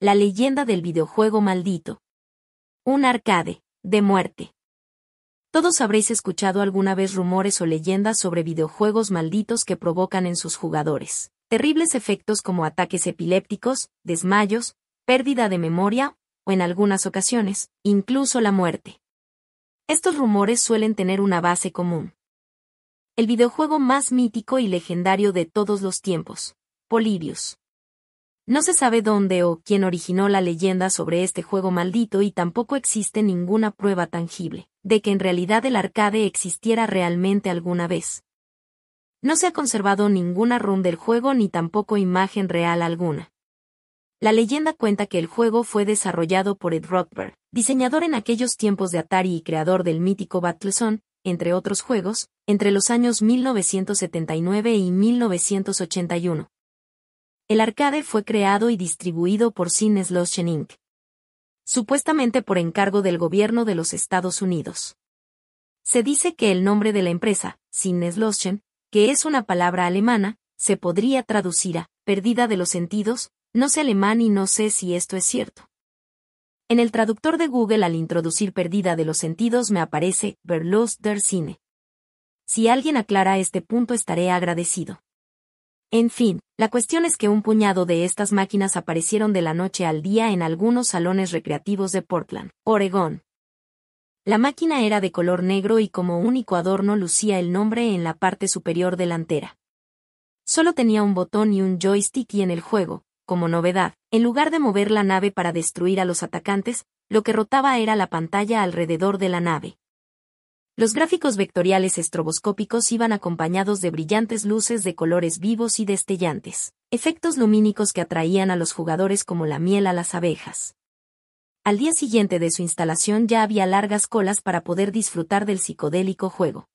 La leyenda del videojuego maldito. Un arcade, de muerte. Todos habréis escuchado alguna vez rumores o leyendas sobre videojuegos malditos que provocan en sus jugadores terribles efectos como ataques epilépticos, desmayos, pérdida de memoria, o en algunas ocasiones, incluso la muerte. Estos rumores suelen tener una base común. El videojuego más mítico y legendario de todos los tiempos, Polybius no se sabe dónde o quién originó la leyenda sobre este juego maldito y tampoco existe ninguna prueba tangible de que en realidad el arcade existiera realmente alguna vez. No se ha conservado ninguna run del juego ni tampoco imagen real alguna. La leyenda cuenta que el juego fue desarrollado por Ed Rothberg, diseñador en aquellos tiempos de Atari y creador del mítico Battlezone, entre otros juegos, entre los años 1979 y 1981 el arcade fue creado y distribuido por Cines Inc. Supuestamente por encargo del gobierno de los Estados Unidos. Se dice que el nombre de la empresa, Cines que es una palabra alemana, se podría traducir a «Perdida de los sentidos, no sé alemán y no sé si esto es cierto. En el traductor de Google al introducir «Perdida de los sentidos me aparece Verlust der Cine. Si alguien aclara este punto estaré agradecido. En fin, la cuestión es que un puñado de estas máquinas aparecieron de la noche al día en algunos salones recreativos de Portland, Oregón. La máquina era de color negro y como único adorno lucía el nombre en la parte superior delantera. Solo tenía un botón y un joystick y en el juego, como novedad, en lugar de mover la nave para destruir a los atacantes, lo que rotaba era la pantalla alrededor de la nave. Los gráficos vectoriales estroboscópicos iban acompañados de brillantes luces de colores vivos y destellantes, efectos lumínicos que atraían a los jugadores como la miel a las abejas. Al día siguiente de su instalación ya había largas colas para poder disfrutar del psicodélico juego.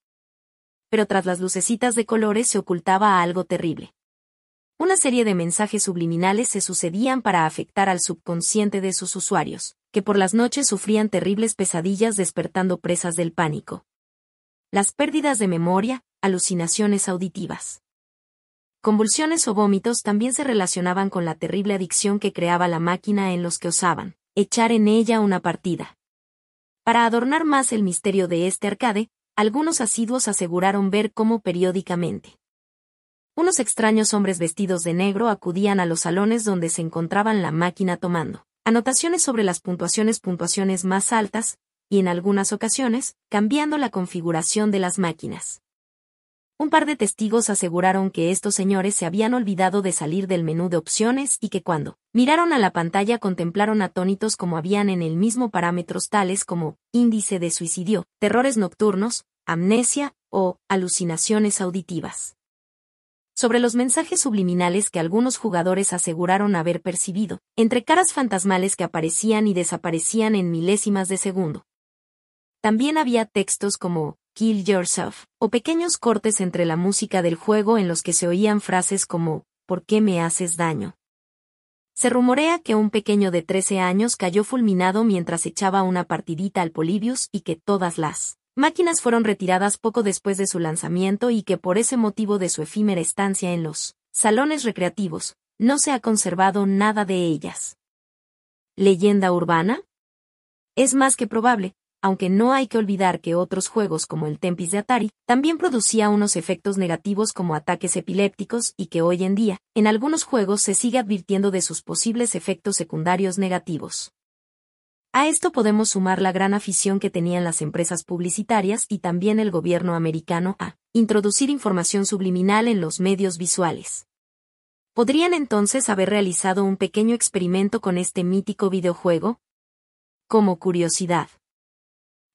Pero tras las lucecitas de colores se ocultaba algo terrible. Una serie de mensajes subliminales se sucedían para afectar al subconsciente de sus usuarios, que por las noches sufrían terribles pesadillas despertando presas del pánico las pérdidas de memoria, alucinaciones auditivas. Convulsiones o vómitos también se relacionaban con la terrible adicción que creaba la máquina en los que osaban echar en ella una partida. Para adornar más el misterio de este arcade, algunos asiduos aseguraron ver cómo periódicamente unos extraños hombres vestidos de negro acudían a los salones donde se encontraban la máquina tomando anotaciones sobre las puntuaciones puntuaciones más altas, y en algunas ocasiones, cambiando la configuración de las máquinas. Un par de testigos aseguraron que estos señores se habían olvidado de salir del menú de opciones y que cuando miraron a la pantalla contemplaron atónitos como habían en el mismo parámetros tales como índice de suicidio, terrores nocturnos, amnesia o alucinaciones auditivas. Sobre los mensajes subliminales que algunos jugadores aseguraron haber percibido, entre caras fantasmales que aparecían y desaparecían en milésimas de segundo, también había textos como Kill Yourself o pequeños cortes entre la música del juego en los que se oían frases como ¿Por qué me haces daño? Se rumorea que un pequeño de 13 años cayó fulminado mientras echaba una partidita al Polybius y que todas las máquinas fueron retiradas poco después de su lanzamiento y que por ese motivo de su efímera estancia en los salones recreativos, no se ha conservado nada de ellas. ¿Leyenda urbana? Es más que probable, aunque no hay que olvidar que otros juegos como el Tempis de Atari también producía unos efectos negativos como ataques epilépticos y que hoy en día, en algunos juegos se sigue advirtiendo de sus posibles efectos secundarios negativos. A esto podemos sumar la gran afición que tenían las empresas publicitarias y también el gobierno americano a introducir información subliminal en los medios visuales. ¿Podrían entonces haber realizado un pequeño experimento con este mítico videojuego? Como curiosidad.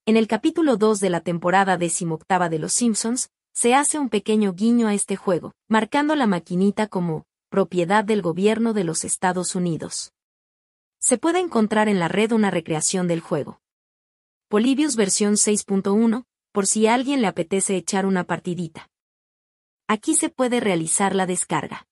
En el capítulo 2 de la temporada decimoctava de Los Simpsons, se hace un pequeño guiño a este juego, marcando la maquinita como propiedad del gobierno de los Estados Unidos. Se puede encontrar en la red una recreación del juego. Polybius versión 6.1, por si a alguien le apetece echar una partidita. Aquí se puede realizar la descarga.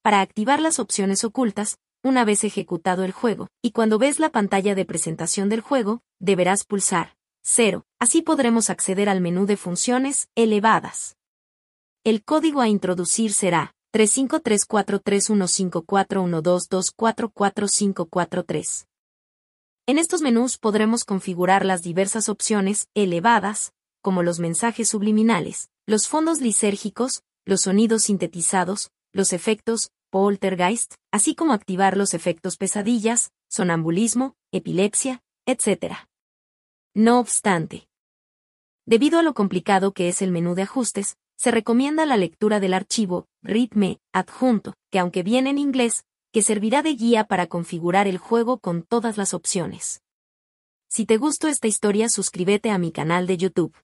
Para activar las opciones ocultas, una vez ejecutado el juego, y cuando ves la pantalla de presentación del juego, deberás pulsar 0. Así podremos acceder al menú de funciones elevadas. El código a introducir será 3534315412244543. En estos menús podremos configurar las diversas opciones elevadas, como los mensajes subliminales, los fondos lisérgicos, los sonidos sintetizados, los efectos, poltergeist, así como activar los efectos pesadillas, sonambulismo, epilepsia, etc. No obstante, debido a lo complicado que es el menú de ajustes, se recomienda la lectura del archivo RITME adjunto, que aunque viene en inglés, que servirá de guía para configurar el juego con todas las opciones. Si te gustó esta historia suscríbete a mi canal de YouTube.